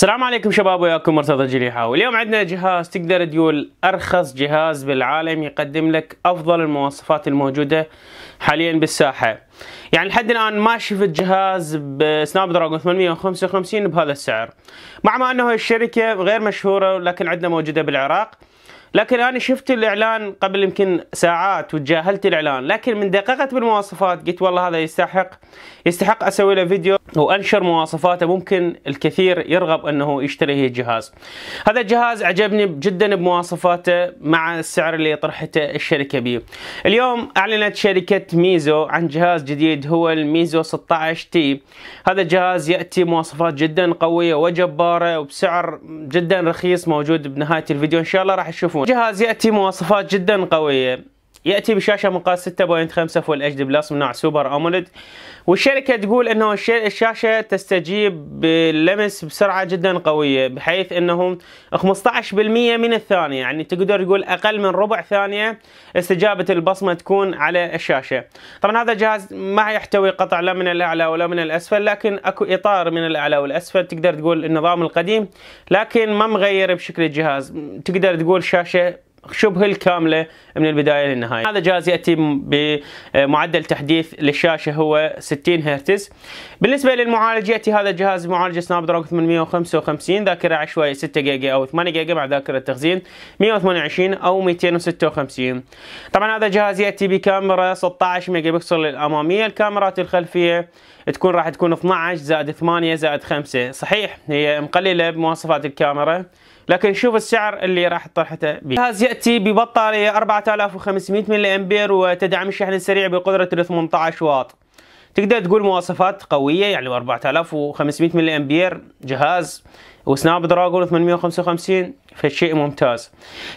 السلام عليكم شباب وياكم مرتضى جريحة واليوم عندنا جهاز تقدر تقول أرخص جهاز بالعالم يقدم لك أفضل المواصفات الموجودة حاليا بالساحة يعني لحد الآن ما شفت جهاز بسناب دراجون 855 بهذا السعر مع ما أنه الشركة غير مشهورة لكن عندنا موجودة بالعراق لكن انا شفت الاعلان قبل يمكن ساعات وتجاهلت الاعلان لكن من دققت بالمواصفات قلت والله هذا يستحق يستحق اسوي له فيديو وانشر مواصفاته ممكن الكثير يرغب انه يشتري هي الجهاز. هذا الجهاز عجبني جدا بمواصفاته مع السعر اللي طرحته الشركه به. اليوم اعلنت شركه ميزو عن جهاز جديد هو الميزو 16 تي. هذا الجهاز ياتي مواصفات جدا قويه وجباره وبسعر جدا رخيص موجود بنهايه الفيديو ان شاء الله راح تشوفون. جهاز ياتي مواصفات جدا قويه ياتي بشاشه مقاس 6.5 فول اتش دي بلس من نوع سوبر اموليد والشركه تقول انه الشاشه تستجيب باللمس بسرعه جدا قويه بحيث انه 15% من الثانيه يعني تقدر تقول اقل من ربع ثانيه استجابه البصمه تكون على الشاشه طبعا هذا الجهاز ما يحتوي قطع لا من الاعلى ولا من الاسفل لكن اكو اطار من الاعلى والاسفل تقدر تقول النظام القديم لكن ما مغير بشكل الجهاز تقدر تقول شاشه شبه الكامله من البدايه للنهايه هذا جهاز ياتي بمعدل آه، تحديث للشاشه هو 60 هرتز بالنسبه للمعالج ياتي هذا الجهاز معالج سناب دراجون 855 ذاكره عشوائيه 6 جيجا او 8 جيجا مع ذاكره تخزين 128 او 256 طبعا هذا الجهاز ياتي بكاميرا 16 ميجا بكسل الاماميه الكاميرات الخلفيه تكون راح تكون 12 زائد 8 زائد 5 صحيح هي مقلله بمواصفات الكاميرا لكن شوف السعر اللي راح طرحته به الجهاز ياتي ببطاريه 4500 ملي امبير وتدعم الشحن السريع بقدره 18 واط تقدر تقول مواصفات قويه يعني 4500 ملي امبير جهاز وسناب دراجون 855 فشيء ممتاز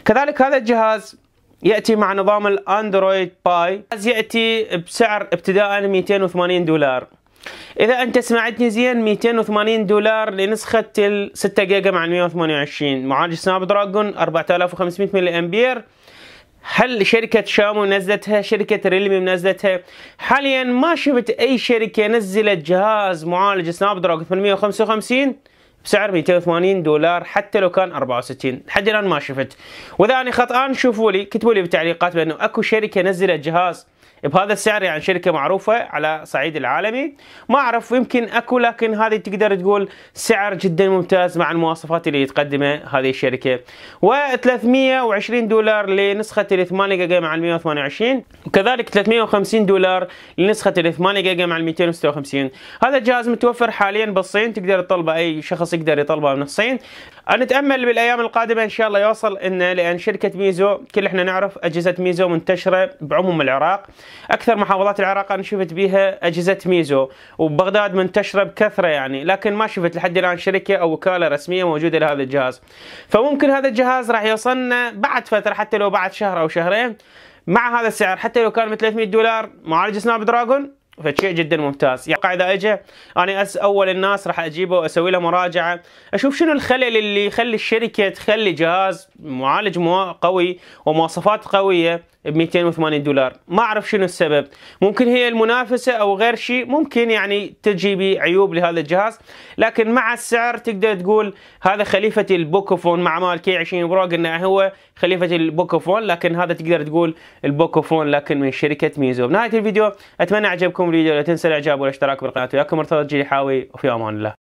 كذلك هذا الجهاز ياتي مع نظام الاندرويد باي ياتي بسعر ابتداء 280 دولار إذا أنت سمعتني زين 280 دولار لنسخة ال 6 جيجا مع 128 معالج سناب دراجون 4500 ملي أمبير هل شركة شاومي نزلتها شركة ريلمي نزلتها حاليا ما شفت أي شركة نزلت جهاز معالج سناب دراجون 855 بسعر 280 دولار حتى لو كان 64 لحد الان ما شفت واذا انا خطان شوفوا لي كتبوا لي بالتعليقات بانه اكو شركه نزلت جهاز بهذا السعر يعني شركه معروفه على صعيد العالمي ما اعرف يمكن اكو لكن هذه تقدر تقول سعر جدا ممتاز مع المواصفات اللي تقدمها هذه الشركه و320 دولار لنسخه ال 8 جيجا مع ال 128 وكذلك 350 دولار لنسخه ال 8 جيجا مع ال 256 هذا الجهاز متوفر حاليا بالصين تقدر تطلبه اي شخص يقدر يطلبه من الصين نتامل بالايام القادمه ان شاء الله يوصل انه لان شركه ميزو كل احنا نعرف اجهزه ميزو منتشره بعموم العراق اكثر محافظات العراق انا شفت بها اجهزه ميزو وبغداد منتشره بكثره يعني لكن ما شفت لحد الان شركه او وكاله رسميه موجوده لهذا الجهاز فممكن هذا الجهاز راح يوصلنا بعد فتره حتى لو بعد شهر او شهرين مع هذا السعر حتى لو كان 300 دولار معالج سناب دراجون فشيء جدا ممتاز يعني اذا اجى انا أس اول الناس راح اجيبه واسوي له مراجعه اشوف شنو الخلل اللي يخلي الشركه تخلي جهاز معالج قوي ومواصفات قويه ب 280 دولار ما اعرف شنو السبب ممكن هي المنافسه او غير شيء ممكن يعني تجي بعيوب لهذا الجهاز لكن مع السعر تقدر تقول هذا خليفه البوكوفون مع مال كي 20 برو قلنا هو خليفه البوكوفون لكن هذا تقدر تقول البوكوفون لكن من شركه ميزو بنهايه الفيديو اتمنى عجبكم الفيديو لا تنسى الاعجاب والاشتراك بالقناه وياكم مرتضى الجليحاوي وفي امان الله